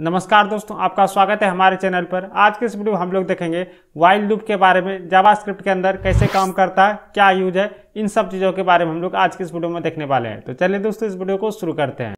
नमस्कार दोस्तों आपका स्वागत है हमारे चैनल पर आज के इस वीडियो हम लोग देखेंगे वाइल्ड लूप के बारे में जावास्क्रिप्ट के अंदर कैसे काम करता है क्या यूज है इन सब चीज़ों के बारे में हम लोग आज के इस वीडियो में देखने वाले हैं तो चलिए दोस्तों इस वीडियो को शुरू करते हैं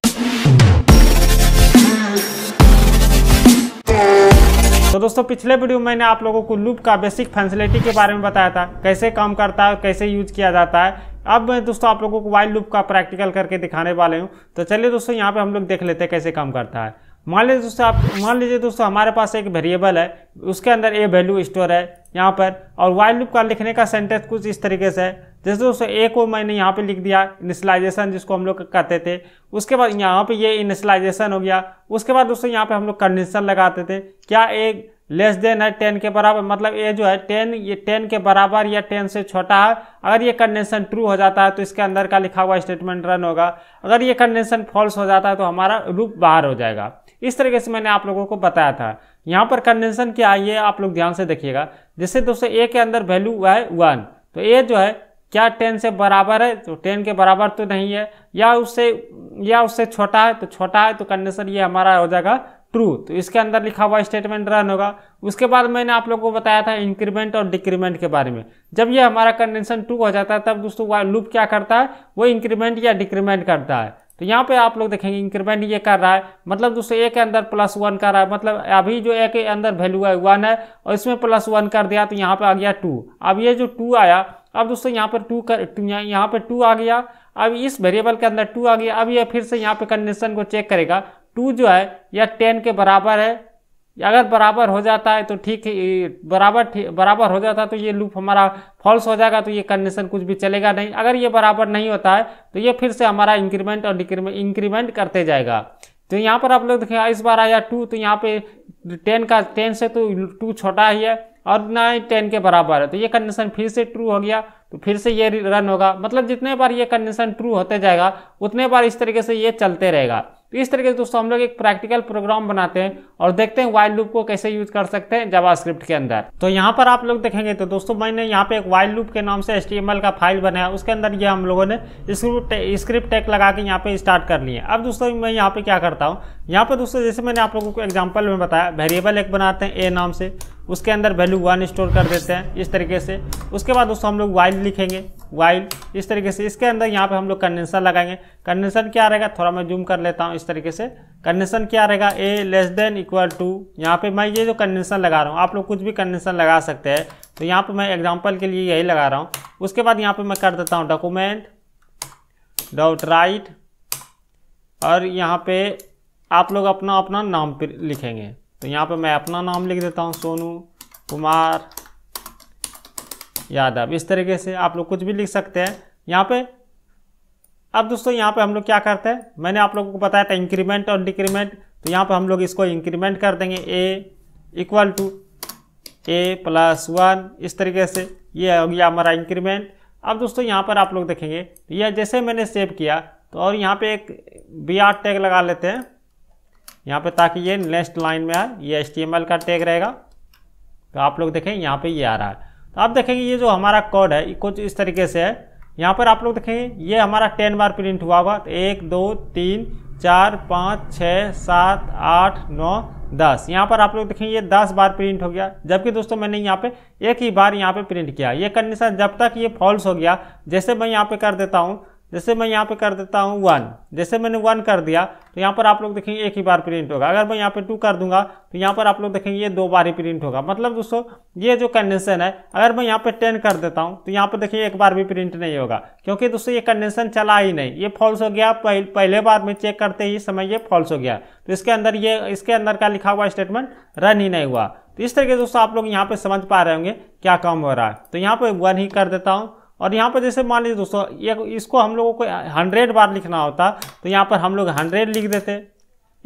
तो दोस्तों पिछले वीडियो में मैंने आप लोगों को लूप का बेसिक फैसिलिटी के बारे में बताया था कैसे काम करता है कैसे यूज किया जाता है अब मैं दोस्तों आप लोगों को वाइल्ड लूप का प्रैक्टिकल करके दिखाने वाले हूँ तो चलिए दोस्तों यहाँ पे हम लोग देख लेते हैं कैसे काम करता है मान लीजिए दोस्तों आप मान लीजिए दोस्तों हमारे पास एक वेरिएबल है उसके अंदर ए वैल्यू स्टोर है यहाँ पर और वाइल लूप का लिखने का सेंटेंस कुछ इस तरीके से है जैसे दोस्तों ए को मैंने यहाँ पे लिख दिया इनिशलाइजेशन जिसको हम लोग कहते थे उसके बाद यहाँ पे ये इनिशलाइजेशन हो गया उसके बाद दोस्तों यहाँ पे हम लोग कंडीशन लगाते थे क्या एक लेस देन है टेन के बराबर मतलब ये जो है टेन ये टेन के बराबर या टेन से छोटा है अगर ये कंडेंसन ट्रू हो जाता है तो इसके अंदर का लिखा हुआ स्टेटमेंट रन होगा अगर ये कंडेंसन फॉल्स हो जाता है तो हमारा रूप बाहर हो जाएगा इस तरीके से मैंने आप लोगों को बताया था यहाँ पर कंडेंसन क्या है ये आप लोग ध्यान से देखिएगा जैसे दोस्तों ए के अंदर वैल्यू है वन तो ए जो है क्या टेन से बराबर है तो टेन के बराबर तो नहीं है या उससे या उससे छोटा है तो छोटा है तो कंडीशन ये हमारा हो जाएगा ट्रू तो इसके अंदर लिखा हुआ स्टेटमेंट रन होगा उसके बाद मैंने आप लोगों को बताया था इंक्रीमेंट और डिक्रीमेंट के बारे में जब ये हमारा कंडीशन ट्रू हो जाता है तब दोस्तों लूप क्या करता है वो इंक्रीमेंट या डिक्रीमेंट करता है तो यहाँ पे आप लोग देखेंगे इंक्रीमेंट ये कर रहा है मतलब दोस्तों ए के अंदर प्लस वन कर रहा है मतलब अभी जो ए के अंदर वैल्यू है वन है और इसमें प्लस वन कर दिया तो यहाँ पे आ गया टू अब ये जो टू आया अब दोस्तों यहाँ पर टू कर यहाँ पे टू आ गया अब इस वेरिएबल के अंदर टू आ गया अब ये फिर से यहाँ पे कंडीशन को चेक करेगा टू जो है यह टेन के बराबर है अगर बराबर हो जाता है तो ठीक है बराबर बराबर हो जाता है तो ये लूप हमारा फॉल्स हो जाएगा तो ये कंडीशन कुछ भी चलेगा नहीं अगर ये बराबर नहीं होता है तो ये फिर से हमारा इंक्रीमेंट और इंक्रीमेंट करते जाएगा तो यहाँ पर आप लोग देखिए इस बार आया टू तो यहाँ पे टेन का टेन से तो टू छोटा ही है और ना ही टेन के बराबर है तो ये कंडीशन फिर से ट्रू हो गया तो फिर से ये रन होगा मतलब जितने बार ये कंडीशन ट्रू होते जाएगा उतने बार इस तरीके से ये चलते रहेगा तो इस तरीके से दोस्तों हम लोग एक प्रैक्टिकल प्रोग्राम बनाते हैं और देखते हैं वाइल्ड लूप को कैसे यूज कर सकते हैं जवाब के अंदर तो यहाँ पर आप लोग देखेंगे तो दोस्तों मैंने यहाँ पे एक वाइल्ड लूप के नाम से एस का फाइल बनाया उसके अंदर ये हम लोगों ने स्क्रिप्ट टेक लगा के यहाँ पे स्टार्ट कर लिए अब दोस्तों मैं यहाँ पे क्या करता हूँ यहाँ पे दोस्तों जैसे मैंने आप लोगों को एग्जाम्पल में बताया वेरिएबल एक बनाते हैं ए नाम से उसके अंदर वैल्यू वन स्टोर कर देते हैं इस तरीके से उसके बाद दोस्तों हम लोग वाइल्ड लिखेंगे वाइल इस तरीके से इसके अंदर यहाँ पे हम लोग कंडेंसर लगाएंगे कंडेंसर क्या रहेगा थोड़ा मैं जूम कर लेता हूँ इस तरीके से कंडेंसर क्या रहेगा a less than equal to यहाँ पे मैं ये जो कंडेंसर लगा रहा हूँ आप लोग कुछ भी कंडेंसर लगा सकते हैं तो यहाँ पे मैं एग्जाम्पल के लिए यही लगा रहा हूँ उसके बाद यहाँ पर मैं कर देता हूँ डॉक्यूमेंट डॉट राइट और यहाँ पे आप लोग अपना अपना नाम लिखेंगे तो यहाँ पर मैं अपना नाम लिख देता हूँ सोनू कुमार यादव इस तरीके से आप लोग कुछ भी लिख सकते हैं यहाँ पे अब दोस्तों यहाँ पे हम लोग क्या करते हैं मैंने आप लोगों को बताया था इंक्रीमेंट और डिक्रीमेंट तो यहाँ पे हम लोग इसको इंक्रीमेंट कर देंगे a equal to a plus one इस तरीके से ये हो गया हमारा इंक्रीमेंट अब दोस्तों यहाँ पर आप लोग देखेंगे तो यह जैसे मैंने सेव किया तो और यहाँ पे एक बी आर टैग लगा लेते हैं यहाँ पे ताकि ये नेक्स्ट लाइन में आए ये एच का टैग रहेगा तो आप लोग देखें यहाँ पे ये आ रहा है तो आप देखेंगे ये जो हमारा कोड है कुछ इस तरीके से है यहाँ पर आप लोग देखेंगे ये हमारा टेन बार प्रिंट हुआ हुआ तो एक दो तीन चार पाँच छः सात आठ नौ दस यहाँ पर आप लोग देखेंगे ये दस बार प्रिंट हो गया जबकि दोस्तों मैंने यहाँ पे एक ही बार यहाँ पे प्रिंट किया ये कंडीशन जब तक ये फॉल्स हो गया जैसे मैं यहाँ पे कर देता हूँ जैसे मैं यहाँ पे कर देता हूँ वन जैसे मैंने वन कर दिया तो यहाँ पर आप लोग देखेंगे एक ही बार प्रिंट होगा अगर मैं यहाँ पे टू कर दूंगा तो यहाँ पर आप लोग देखेंगे ये दो बार ही प्रिंट होगा मतलब दोस्तों ये जो कंडेंसन है अगर मैं यहाँ पे टेन कर देता हूँ तो यहाँ पर देखिए एक बार भी प्रिंट नहीं होगा क्योंकि दोस्तों ये कंडेंसन चला ही नहीं ये फॉल्स हो गया पहले बार में चेक करते ही समय ये फॉल्स हो गया तो इसके अंदर ये इसके अंदर का लिखा हुआ स्टेटमेंट रन ही नहीं हुआ तो इस तरीके से दोस्तों आप लोग यहाँ पर समझ पा रहे होंगे क्या काम हो रहा है तो यहाँ पर वन ही कर देता हूँ और यहाँ पर जैसे मान लीजिए दोस्तों ये इसको हम लोगों को हंड्रेड बार लिखना होता तो यहाँ पर हम लोग हंड्रेड लिख देते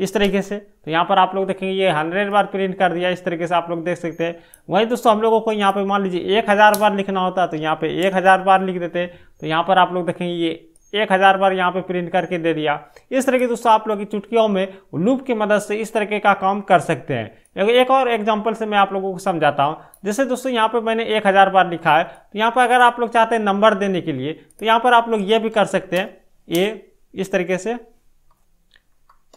इस तरीके से तो यहाँ पर आप लोग देखेंगे ये हंड्रेड बार प्रिंट कर दिया इस तरीके से आप लोग देख सकते हैं वहीं दोस्तों हम लोगों को यहाँ पे मान लीजिए एक हज़ार बार लिखना होता तो यहाँ पे एक हज़ार बार लिख देते तो यहाँ पर आप लोग देखेंगे ये एक हज़ार बार यहाँ पे प्रिंट करके दे दिया इस तरह की दोस्तों आप लोग की चुटकियों में लूप की मदद से इस तरीके का काम कर सकते हैं एक और एग्जांपल से मैं आप लोगों को समझाता हूँ जैसे दोस्तों यहाँ पे मैंने एक हज़ार बार लिखा है तो यहाँ पर अगर आप लोग चाहते हैं नंबर देने के लिए तो यहाँ पर आप लोग ये भी कर सकते हैं ए इस तरीके से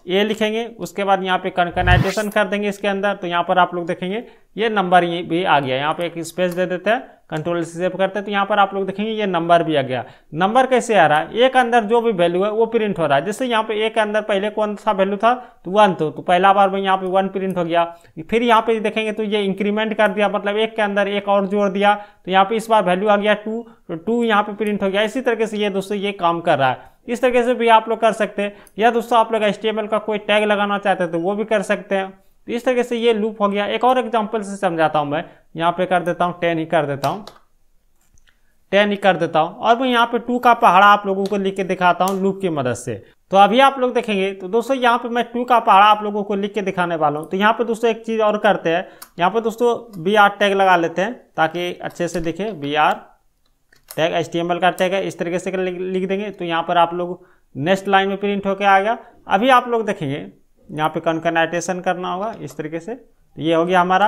ए लिखेंगे उसके बाद यहाँ पे कनकनाइटेशन कर देंगे इसके अंदर तो यहाँ पर आप लोग देखेंगे ये नंबर ये भी आ गया यहाँ पे एक स्पेस दे देते हैं कंट्रोल सेव करते हैं तो यहाँ पर आप लोग देखेंगे ये नंबर भी आ गया नंबर कैसे आ रहा है एक के अंदर जो भी वैल्यू है वो प्रिंट हो रहा है जैसे यहाँ पे एक के अंदर पहले कौन सा वैल्यू था तो वन तो, तो पहला बार में यहाँ पे वन प्रिंट हो गया फिर यहाँ पे देखेंगे तो ये इंक्रीमेंट कर दिया मतलब एक के अंदर एक और जोड़ दिया तो यहाँ पे इस बार वैल्यू आ गया टू तो टू यहाँ पे प्रिंट हो गया इसी तरीके से ये दोस्तों ये काम कर रहा है इस तरीके से भी आप लोग कर सकते हैं या दोस्तों आप लोग एच का कोई टैग लगाना चाहते हैं तो वो भी कर सकते हैं तो इस तरीके से ये लूप हो गया एक और एग्जाम्पल से समझाता हूँ मैं यहाँ पे कर देता हूँ टेन ही कर देता हूँ टेन ही कर देता हूँ और मैं यहाँ पे टू का पहाड़ा आप लोगों को लिख के दिखाता हूँ लूप की मदद से तो अभी आप लोग देखेंगे तो दोस्तों यहाँ पे मैं टू का पहाड़ा आप लोगों को लिख के दिखाने वाला हूँ तो यहाँ पे दोस्तों एक चीज़ और करते हैं यहाँ पे दोस्तों बी आर टैग लगा लेते हैं ताकि अच्छे से दिखे बी आर टैग एच का टैग है इस तरीके से लिख देंगे तो यहाँ पर आप लोग नेक्स्ट लाइन में प्रिंट होकर आ गया अभी आप लोग देखेंगे यहाँ पे कनकनाइटेशन करना होगा इस तरीके से तो ये हो गया हमारा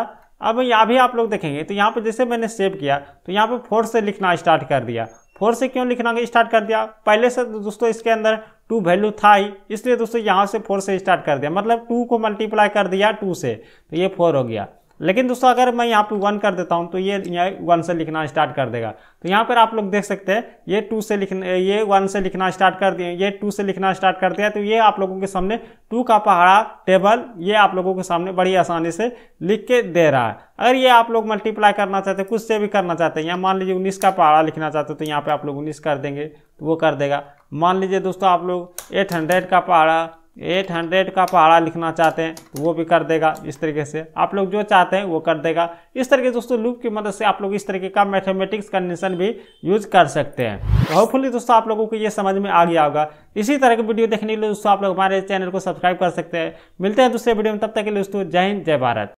अब यहाँ भी आप लोग देखेंगे तो यहाँ पे जैसे मैंने सेव किया तो यहाँ पे फोर से लिखना स्टार्ट कर दिया फोर से क्यों लिखना स्टार्ट कर दिया पहले से तो दोस्तों इसके अंदर टू वैल्यू था ही इसलिए दोस्तों यहाँ से फोर से स्टार्ट कर दिया मतलब टू को मल्टीप्लाई कर दिया टू से तो ये फोर हो गया लेकिन दोस्तों अगर मैं यहाँ पे वन कर देता हूँ तो ये यहाँ वन से लिखना स्टार्ट कर देगा तो यहाँ पर आप लोग देख सकते हैं ये टू से लिखना ये वन से लिखना स्टार्ट कर दिए ये टू से लिखना स्टार्ट कर दिया तो ये आप लोगों के सामने टू का पहाड़ा टेबल ये आप लोगों के सामने बड़ी आसानी से लिख के दे रहा है अगर ये आप लोग मल्टीप्लाई करना चाहते हैं कुछ से भी करना चाहते हैं यहाँ मान लीजिए उन्नीस का पहाड़ा लिखना चाहते हो तो यहाँ पर आप लोग उन्नीस कर देंगे तो वो कर देगा मान लीजिए दोस्तों आप लोग एट हंड्रेड का पहाड़ा एट हंड्रेड का पहाड़ा लिखना चाहते हैं तो वो भी कर देगा इस तरीके से आप लोग जो चाहते हैं वो कर देगा इस तरीके दोस्तों लूप की मदद से आप लोग इस तरीके का मैथमेटिक्स कंडीशन भी यूज कर सकते हैं तो होपफुली दोस्तों आप लोगों को ये समझ में आ गया होगा इसी तरह की वीडियो देखने के लिए दोस्तों आप लोग हमारे चैनल को सब्सक्राइब कर सकते हैं मिलते हैं दूसरे वीडियो में तब तक के लिए दोस्तों जय हिंद जय भारत